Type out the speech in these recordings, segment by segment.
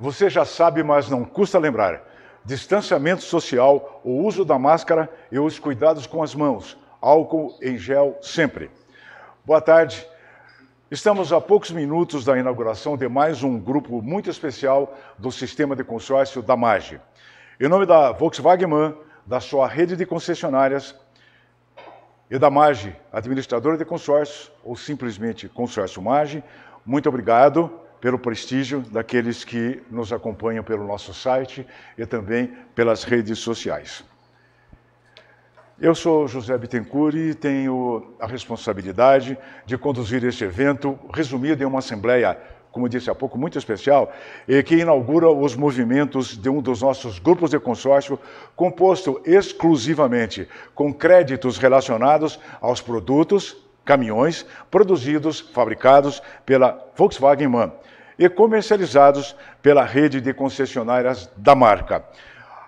Você já sabe, mas não custa lembrar. Distanciamento social, o uso da máscara e os cuidados com as mãos. Álcool em gel sempre. Boa tarde. Estamos a poucos minutos da inauguração de mais um grupo muito especial do sistema de consórcio da MAGE. Em nome da Volkswagen Man, da sua rede de concessionárias e da MAGE, administradora de consórcios, ou simplesmente consórcio MAGE, muito obrigado pelo prestígio daqueles que nos acompanham pelo nosso site e também pelas redes sociais. Eu sou José Bittencourt e tenho a responsabilidade de conduzir este evento, resumido em uma assembleia, como disse há pouco, muito especial, e que inaugura os movimentos de um dos nossos grupos de consórcio, composto exclusivamente com créditos relacionados aos produtos, caminhões produzidos, fabricados pela Volkswagen Man e comercializados pela rede de concessionárias da marca.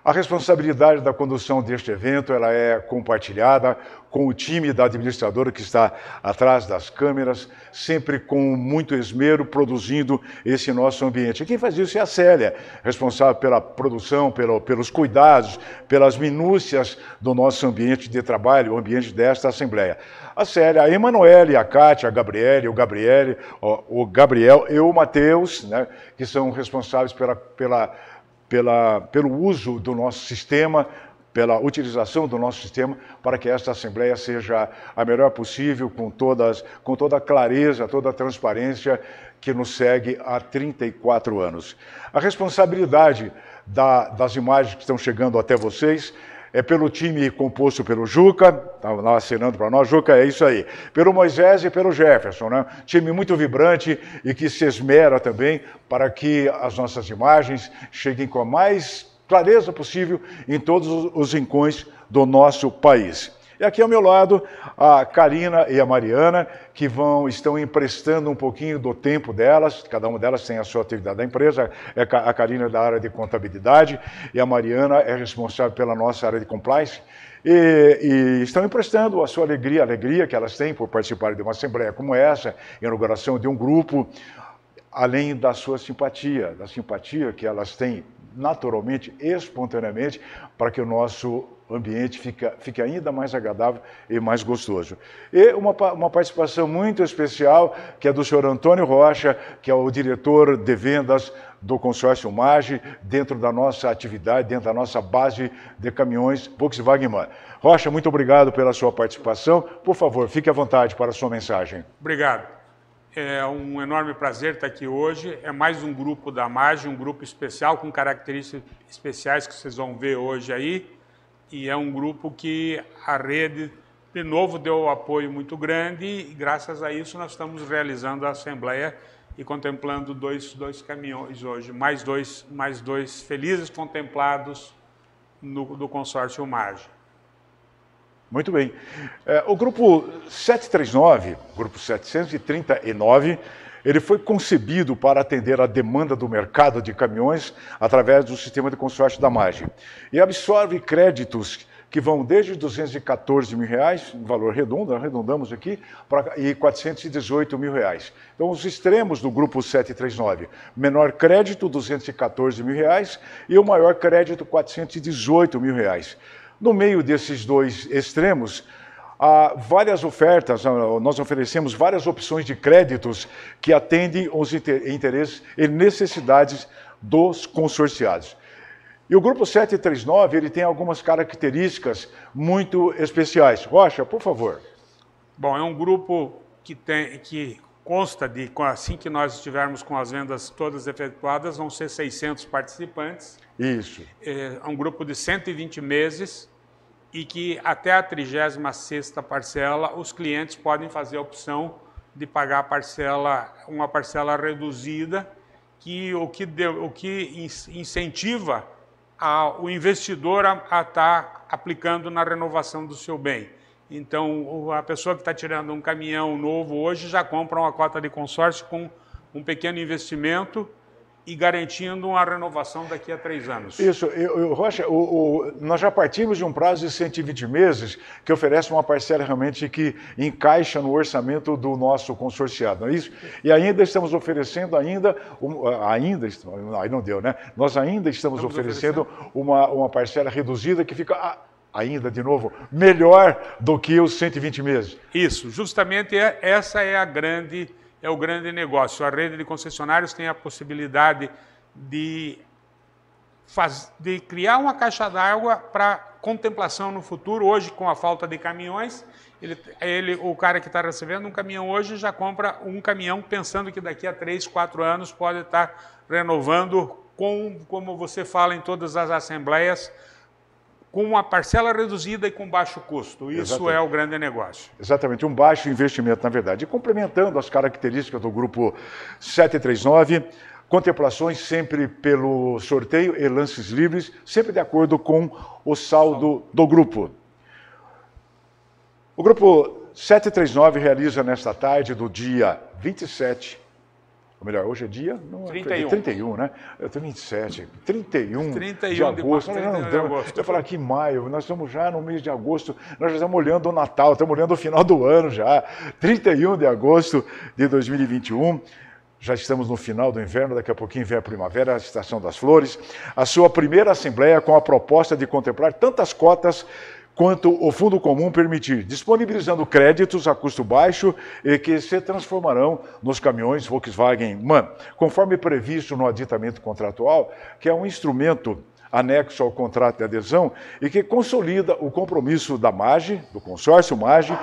A responsabilidade da condução deste evento ela é compartilhada com o time da administradora que está atrás das câmeras, sempre com muito esmero produzindo esse nosso ambiente. E quem faz isso é a Célia, responsável pela produção, pelo, pelos cuidados, pelas minúcias do nosso ambiente de trabalho, o ambiente desta Assembleia. A Célia, a Emanuele, a Cátia, a Gabriele, o Gabriel, o Gabriel e o Matheus, né, que são responsáveis pela, pela, pela, pelo uso do nosso sistema pela utilização do nosso sistema para que esta Assembleia seja a melhor possível, com, todas, com toda a clareza, toda a transparência que nos segue há 34 anos. A responsabilidade da, das imagens que estão chegando até vocês é pelo time composto pelo Juca, estava tá assinando para nós, Juca, é isso aí, pelo Moisés e pelo Jefferson, né? Time muito vibrante e que se esmera também para que as nossas imagens cheguem com a mais clareza possível em todos os rincões do nosso país. E aqui ao meu lado, a Karina e a Mariana, que vão estão emprestando um pouquinho do tempo delas, cada uma delas tem a sua atividade da empresa. É a Karina é da área de contabilidade e a Mariana é responsável pela nossa área de compliance. E, e, estão emprestando a sua alegria, a alegria que elas têm por participar de uma assembleia como essa, inauguração de um grupo, além da sua simpatia, da simpatia que elas têm naturalmente, espontaneamente, para que o nosso ambiente fique, fique ainda mais agradável e mais gostoso. E uma, uma participação muito especial, que é do senhor Antônio Rocha, que é o diretor de vendas do consórcio MAGE, dentro da nossa atividade, dentro da nossa base de caminhões Volkswagen Man. Rocha, muito obrigado pela sua participação. Por favor, fique à vontade para a sua mensagem. Obrigado. É um enorme prazer estar aqui hoje. É mais um grupo da MAGE, um grupo especial com características especiais que vocês vão ver hoje aí. E é um grupo que a rede, de novo, deu um apoio muito grande e, graças a isso, nós estamos realizando a Assembleia e contemplando dois, dois caminhões hoje, mais dois, mais dois felizes contemplados no, do consórcio MAGE. Muito bem. É, o grupo 739, grupo 739, ele foi concebido para atender a demanda do mercado de caminhões através do sistema de consórcio da margem e absorve créditos que vão desde 214 mil reais, valor redondo, arredondamos aqui, pra, e 418 mil reais. Então, os extremos do grupo 739, menor crédito, 214 mil reais, e o maior crédito, 418 mil reais. No meio desses dois extremos, há várias ofertas, ah, nós oferecemos várias opções de créditos que atendem os interesses e necessidades dos consorciados. E o grupo 739 ele tem algumas características muito especiais. Rocha, por favor. Bom, é um grupo que tem que consta de, assim que nós estivermos com as vendas todas efetuadas, vão ser 600 participantes. Isso. É um grupo de 120 meses e que até a 36 parcela os clientes podem fazer a opção de pagar a parcela, uma parcela reduzida, que o que, o que incentiva a, o investidor a estar tá aplicando na renovação do seu bem. Então, a pessoa que está tirando um caminhão novo hoje já compra uma cota de consórcio com um pequeno investimento e garantindo uma renovação daqui a três anos. Isso, eu, eu Rocha, o, o, nós já partimos de um prazo de 120 meses que oferece uma parcela realmente que encaixa no orçamento do nosso consorciado, não é isso? E ainda estamos oferecendo ainda, um, ah, ainda, aí não deu, né? Nós ainda estamos, estamos oferecendo, oferecendo, Uma, uma parcela reduzida que fica... A, ainda de novo, melhor do que os 120 meses. Isso, justamente é, essa é a grande é o grande negócio. A rede de concessionários tem a possibilidade de faz, de criar uma caixa d'água para contemplação no futuro. Hoje, com a falta de caminhões, ele, ele o cara que está recebendo um caminhão hoje já compra um caminhão pensando que daqui a três, quatro anos pode estar tá renovando com, como você fala em todas as assembleias, com uma parcela reduzida e com baixo custo. Isso Exatamente. é o grande negócio. Exatamente, um baixo investimento, na verdade. E complementando as características do grupo 739, contemplações sempre pelo sorteio e lances livres, sempre de acordo com o saldo do grupo. O grupo 739 realiza nesta tarde do dia 27 ou melhor, hoje é dia não, 31. É 31, né? Eu tenho 27, 31, 31 de agosto. De, 31 de agosto. Eu falar que maio, nós estamos já no mês de agosto, nós já estamos olhando o Natal, estamos olhando o final do ano já. 31 de agosto de 2021. Já estamos no final do inverno, daqui a pouquinho vem a primavera, a estação das flores. A sua primeira assembleia com a proposta de contemplar tantas cotas quanto o Fundo Comum permitir, disponibilizando créditos a custo baixo e que se transformarão nos caminhões Volkswagen MAN, conforme previsto no aditamento contratual, que é um instrumento anexo ao contrato de adesão e que consolida o compromisso da MAGE, do consórcio MAGE,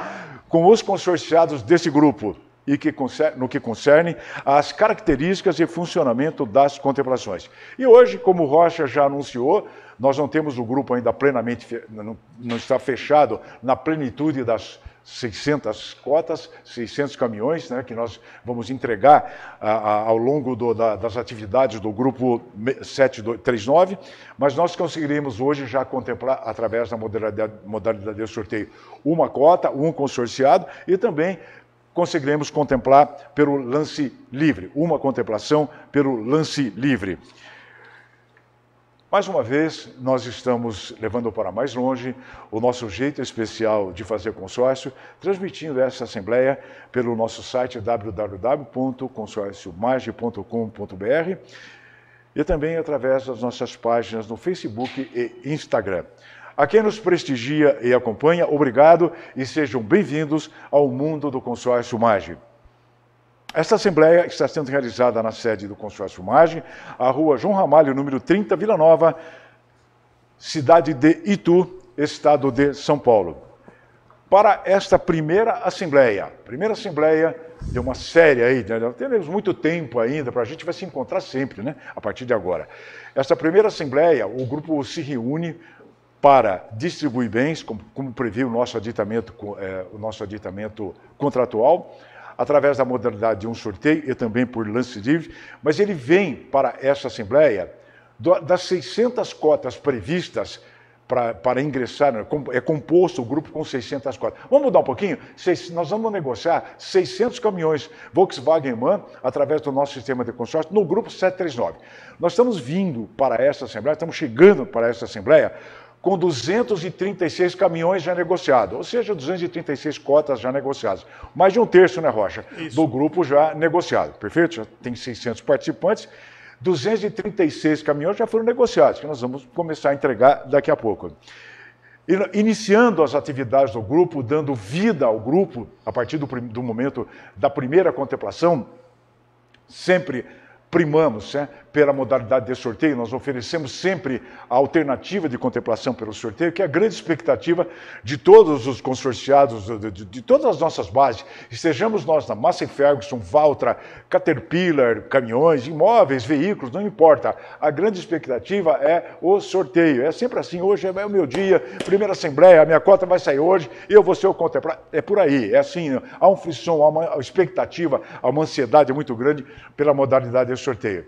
com os consorciados desse grupo e que no que concerne às características e funcionamento das contemplações. E hoje, como Rocha já anunciou, nós não temos o grupo ainda plenamente, não, não está fechado na plenitude das 600 cotas, 600 caminhões, né, que nós vamos entregar a, a, ao longo do, da, das atividades do grupo 739, mas nós conseguiremos hoje já contemplar, através da modalidade, modalidade de sorteio, uma cota, um consorciado e também conseguiremos contemplar pelo lance livre, uma contemplação pelo lance livre. Mais uma vez, nós estamos levando para mais longe o nosso jeito especial de fazer consórcio, transmitindo essa assembleia pelo nosso site www.consórciomage.com.br e também através das nossas páginas no Facebook e Instagram. A quem nos prestigia e acompanha, obrigado e sejam bem-vindos ao mundo do consórcio Mage. Esta assembleia está sendo realizada na sede do Consórcio Margem, a rua João Ramalho, número 30, Vila Nova, cidade de Itu, estado de São Paulo. Para esta primeira assembleia, primeira assembleia de uma série aí, né? temos muito tempo ainda, para a gente vai se encontrar sempre, né? A partir de agora. Esta primeira assembleia, o grupo se reúne para distribuir bens, como, como previu o nosso aditamento, é, o nosso aditamento contratual, através da modalidade de um sorteio e também por lance livre, mas ele vem para essa Assembleia das 600 cotas previstas para, para ingressar, né, é composto o grupo com 600 cotas. Vamos mudar um pouquinho? nós vamos negociar 600 caminhões Volkswagen MAN através do nosso sistema de consórcio no grupo 739. Nós estamos vindo para essa Assembleia, estamos chegando para essa Assembleia com 236 caminhões já negociados, ou seja, 236 cotas já negociadas. Mais de um terço, né, Rocha? Isso. Do grupo já negociado, perfeito? Já tem 600 participantes. 236 caminhões já foram negociados, que nós vamos começar a entregar daqui a pouco. Iniciando as atividades do grupo, dando vida ao grupo, a partir do, do momento da primeira contemplação, sempre primamos né, pela modalidade de sorteio, nós oferecemos sempre a alternativa de contemplação pelo sorteio, que é a grande expectativa de todos os consorciados, de, de, de todas as nossas bases, estejamos nós na Massa e Ferguson, Valtra, Caterpillar, caminhões, imóveis, veículos, não importa. A grande expectativa é o sorteio. É sempre assim, hoje é o meu dia, primeira assembleia, a minha cota vai sair hoje, eu vou ser o contemplado. É por aí, é assim, há um frisson, há uma expectativa, há uma ansiedade muito grande pela modalidade de sorteio.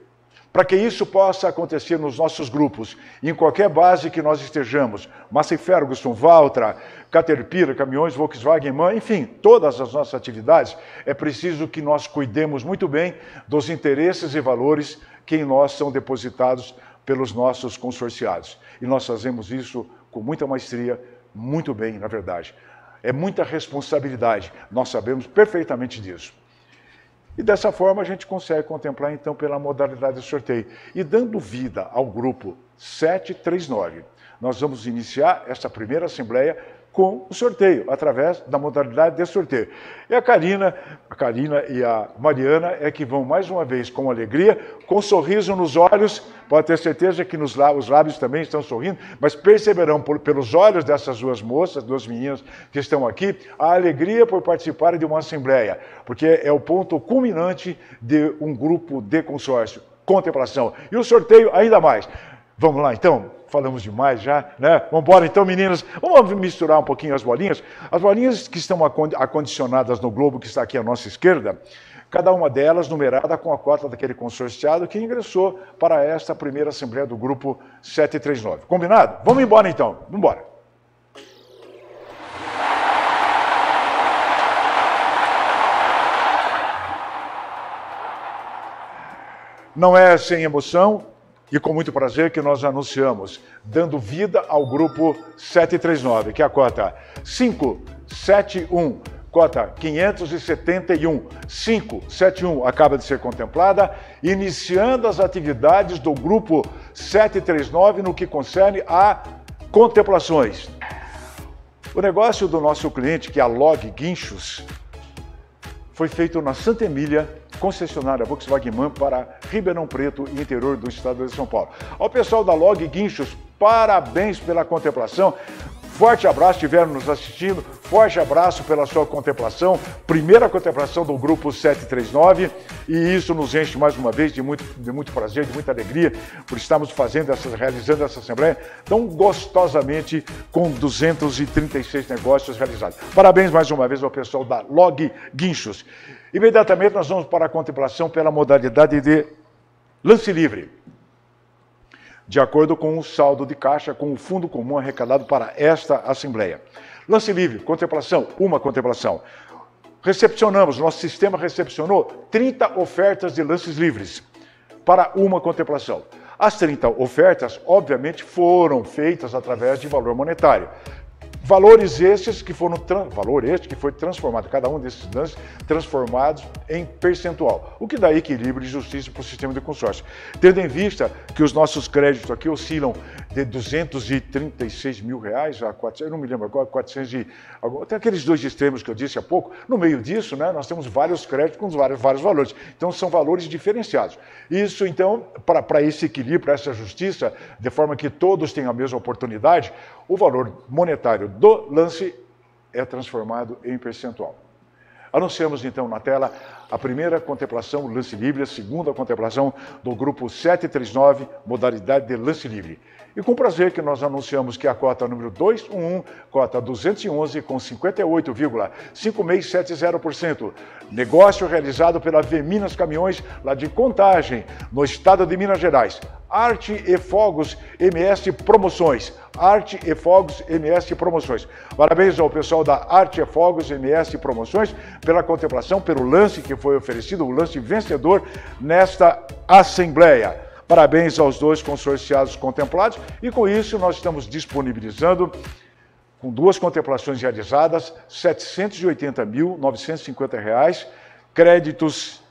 Para que isso possa acontecer nos nossos grupos, em qualquer base que nós estejamos, Massey Ferguson, Valtra, Caterpillar, Caminhões, Volkswagen, Man, enfim, todas as nossas atividades, é preciso que nós cuidemos muito bem dos interesses e valores que em nós são depositados pelos nossos consorciados. E nós fazemos isso com muita maestria, muito bem, na verdade. É muita responsabilidade, nós sabemos perfeitamente disso. E dessa forma a gente consegue contemplar então pela modalidade de sorteio. E dando vida ao grupo 739, nós vamos iniciar essa primeira assembleia com o sorteio, através da modalidade de sorteio. E a Karina, a Karina e a Mariana é que vão mais uma vez com alegria, com um sorriso nos olhos, pode ter certeza que nos, os lábios também estão sorrindo, mas perceberão por, pelos olhos dessas duas moças, duas meninas que estão aqui, a alegria por participarem de uma assembleia, porque é o ponto culminante de um grupo de consórcio, contemplação. E o sorteio ainda mais. Vamos lá então? Falamos demais já, né? Vamos embora então, meninas. Vamos misturar um pouquinho as bolinhas. As bolinhas que estão acondicionadas no globo que está aqui à nossa esquerda, cada uma delas numerada com a cota daquele consorciado que ingressou para esta primeira assembleia do grupo 739. Combinado? Vamos embora então. Vamos embora. Não é sem emoção, e com muito prazer que nós anunciamos, dando vida ao grupo 739, que é a cota 571, cota 571, 571 acaba de ser contemplada, iniciando as atividades do grupo 739 no que concerne a contemplações. O negócio do nosso cliente, que é a Log Guinchos, foi feito na Santa Emília, concessionária Volkswagen Man para Ribeirão Preto e interior do estado de São Paulo. Ao pessoal da Log Guinchos, parabéns pela contemplação. Forte abraço, estiveram nos assistindo. Forte abraço pela sua contemplação. Primeira contemplação do Grupo 739. E isso nos enche mais uma vez de muito, de muito prazer, de muita alegria por estarmos fazendo realizando essa Assembleia tão gostosamente com 236 negócios realizados. Parabéns mais uma vez ao pessoal da Log Guinchos. Imediatamente nós vamos para a contemplação pela modalidade de lance livre, de acordo com o saldo de caixa com o fundo comum arrecadado para esta Assembleia. Lance livre, contemplação, uma contemplação. Recepcionamos, nosso sistema recepcionou 30 ofertas de lances livres para uma contemplação. As 30 ofertas, obviamente, foram feitas através de valor monetário. Valores estes que foram valor este que foi transformado, cada um desses danos transformados em percentual, o que dá equilíbrio e justiça para o sistema de consórcio. Tendo em vista que os nossos créditos aqui oscilam de 236 mil reais a 400, eu não me lembro agora, 400 e até aqueles dois extremos que eu disse há pouco. No meio disso, né, nós temos vários créditos com vários, vários valores. Então são valores diferenciados. Isso então para esse equilíbrio, para essa justiça, de forma que todos tenham a mesma oportunidade, o valor monetário do lance é transformado em percentual. Anunciamos então na tela a primeira contemplação lance livre, a segunda contemplação do grupo 739, modalidade de lance livre. E com prazer que nós anunciamos que a cota número 211, cota 211 com 58,5670%, negócio realizado pela V Minas Caminhões lá de Contagem, no estado de Minas Gerais. Arte e Fogos MS Promoções. Arte e Fogos MS Promoções. Parabéns ao pessoal da Arte e Fogos MS Promoções pela contemplação, pelo lance que foi oferecido, o lance vencedor nesta Assembleia. Parabéns aos dois consorciados contemplados e com isso nós estamos disponibilizando com duas contemplações realizadas, R$ 780.950, créditos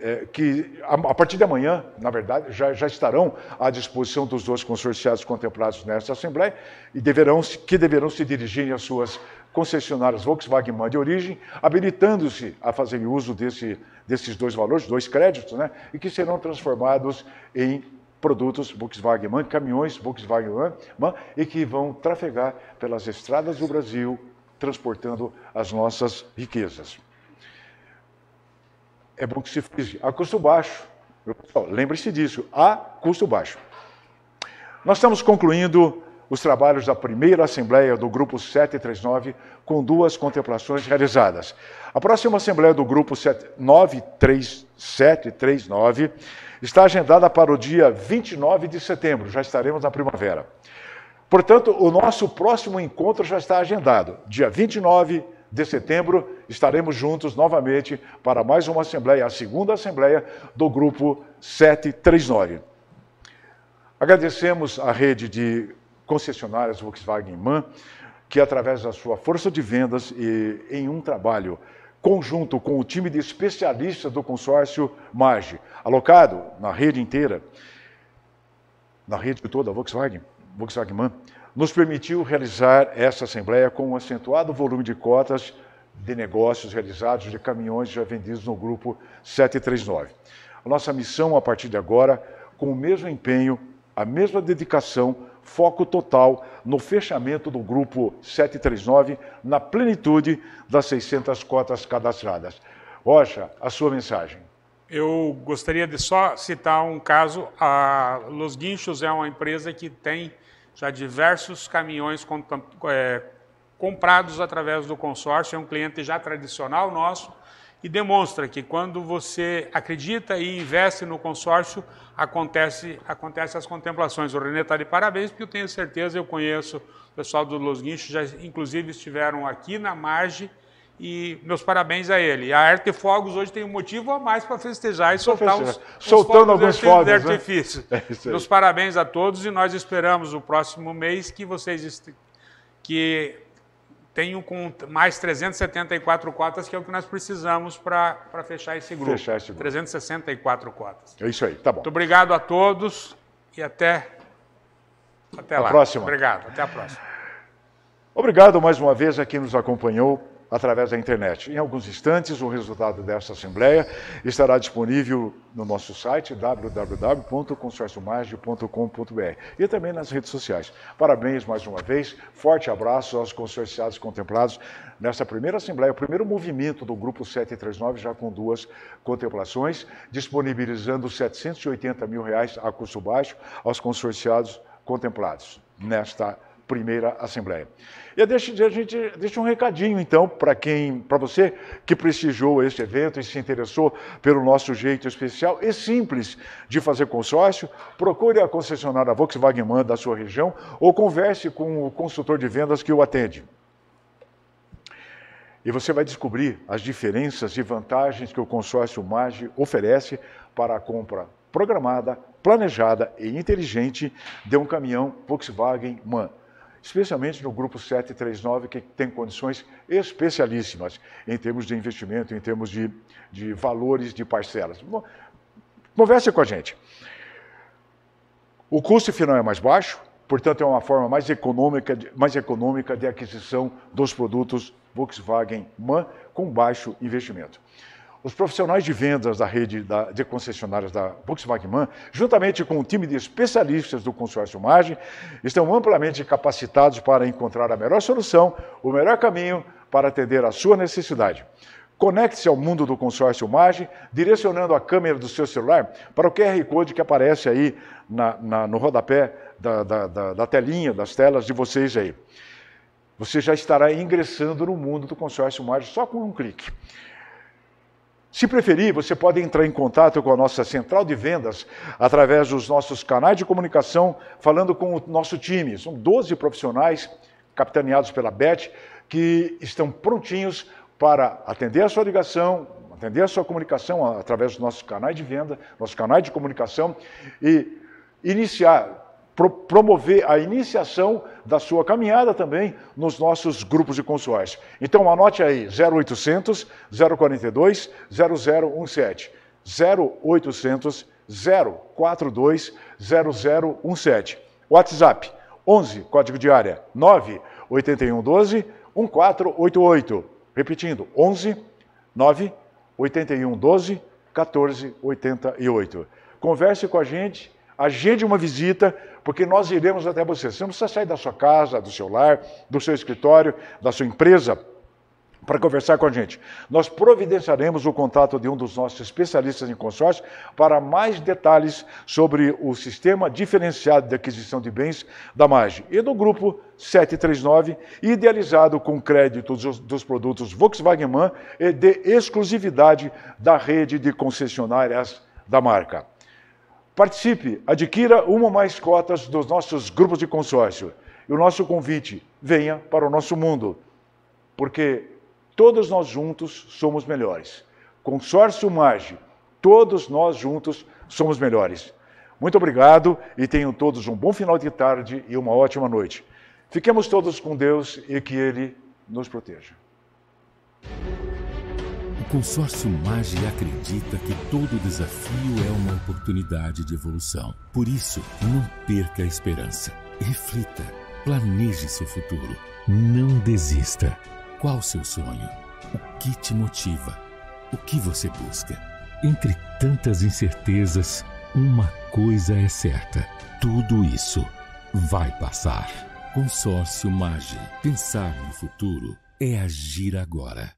é, que a, a, partir de amanhã, na verdade, já, já, estarão à disposição dos dois consorciados contemplados nesta Assembleia e deverão, que deverão se dirigir às suas concessionárias Volkswagen MAN de origem, habilitando-se a fazer uso desse, desses dois valores, dois créditos, né, e que serão transformados em produtos Volkswagen MAN, caminhões Volkswagen MAN, e que vão trafegar pelas estradas do Brasil, transportando as nossas riquezas é bom que se frise a custo baixo. Lembre-se disso, a custo baixo. Nós estamos concluindo os trabalhos da primeira Assembleia do Grupo 739 com duas contemplações realizadas. A próxima Assembleia do Grupo 93739 está agendada para o dia 29 de setembro, já estaremos na primavera. Portanto, o nosso próximo encontro já está agendado, dia 29 de de setembro, estaremos juntos novamente para mais uma assembleia, a segunda assembleia do grupo 739. Agradecemos a rede de concessionárias Volkswagen MAN, que através da sua força de vendas e em um trabalho conjunto com o time de especialistas do consórcio MAGE, alocado na rede inteira, na rede toda, Volkswagen, Volkswagen MAN, nos permitiu realizar essa assembleia com um acentuado volume de cotas de negócios realizados de caminhões já vendidos no grupo 739. nossa missão a partir de agora, com o mesmo empenho, a mesma dedicação, foco total no fechamento do grupo 739 na plenitude das 600 cotas cadastradas. Rocha, a sua mensagem. Eu gostaria de só citar um caso. A Los Guinchos é uma empresa que tem já diversos caminhões é, comprados através do consórcio, é um cliente já tradicional nosso e demonstra que quando você acredita e investe no consórcio, acontece, acontece as contemplações. O René está de parabéns, porque eu tenho certeza, eu conheço o pessoal do Los Guinchos, já inclusive estiveram aqui na margem e meus parabéns a ele. A Arte Fogos hoje tem um motivo a mais para festejar e soltar uns, uns Soltando fogos alguns fogos, de né? artifício. Né? É meus parabéns a todos e nós esperamos o próximo mês que vocês que tenham com mais 374 cotas, que é o que nós precisamos para fechar esse grupo. Fechar esse grupo. 364 cotas. É isso aí, tá bom. Muito obrigado a todos e até, até a lá. Próxima. Obrigado, até a próxima. Obrigado mais uma vez a quem nos acompanhou através da internet. Em alguns instantes, o resultado dessa assembleia estará disponível no nosso site www.consorciomarge.com.br e também nas redes sociais. Parabéns mais uma vez, forte abraço aos consorciados contemplados nessa primeira assembleia, o primeiro movimento do Grupo 739, já com duas contemplações, disponibilizando 780 mil reais a custo baixo aos consorciados contemplados nesta primeira Assembleia. E deixa, a gente deixa um recadinho, então, para quem, para você que prestigiou este evento e se interessou pelo nosso jeito especial e simples de fazer consórcio, procure a concessionária Volkswagen Man da sua região ou converse com o consultor de vendas que o atende. E você vai descobrir as diferenças e vantagens que o consórcio MAGE oferece para a compra programada, planejada e inteligente de um caminhão Volkswagen MAN especialmente no grupo 739, que tem condições especialíssimas em termos de investimento, em termos de, de valores de parcelas. Converse com a gente. O custo final é mais baixo, portanto, é uma forma mais econômica, mais econômica de aquisição dos produtos Volkswagen MAN com baixo investimento os profissionais de vendas da rede de concessionárias da Volkswagen Man, juntamente com o time de especialistas do consórcio Margem, estão amplamente capacitados para encontrar a melhor solução, o melhor caminho para atender à sua necessidade. Conecte-se ao mundo do consórcio Margem, direcionando a câmera do seu celular para o QR Code que aparece aí na, na, no rodapé da, da, da telinha, das telas de vocês aí. Você já estará ingressando no mundo do consórcio Margem só com um clique. Se preferir, você pode entrar em contato com a nossa central de vendas através dos nossos canais de comunicação, falando com o nosso time. São 12 profissionais capitaneados pela BET que estão prontinhos para atender a sua ligação, atender a sua comunicação através dos nossos canais de venda, nosso canais de comunicação e iniciar pro promover a iniciação da sua caminhada também nos nossos grupos de consórcio. Então anote aí 0800 042 0017. 0800 042 0017. WhatsApp 11 código de área 98112 1488. Repetindo 11 98112 1488. Converse com a gente, agende uma visita porque nós iremos até você. Você não precisa sair da sua casa, do seu lar, do seu escritório, da sua empresa para conversar com a gente. Nós providenciaremos o contato de um dos nossos especialistas em consórcio para mais detalhes sobre o sistema diferenciado de aquisição de bens da MAGE e do grupo 739, idealizado com crédito dos, dos produtos Volkswagen Man e de exclusividade da rede de concessionárias da marca. Participe, adquira uma ou mais cotas dos nossos grupos de consórcio. E o nosso convite, venha para o nosso mundo, porque todos nós juntos somos melhores. Consórcio Mage, todos nós juntos somos melhores. Muito obrigado e tenham todos um bom final de tarde e uma ótima noite. Fiquemos todos com Deus e que Ele nos proteja consórcio MAGE acredita que todo desafio é uma oportunidade de evolução. Por isso, não perca a esperança. Reflita, planeje seu futuro. Não desista. Qual seu sonho? O que te motiva? O que você busca? Entre tantas incertezas, uma coisa é certa: tudo isso vai passar. Consórcio MAGE. Pensar no futuro é agir agora.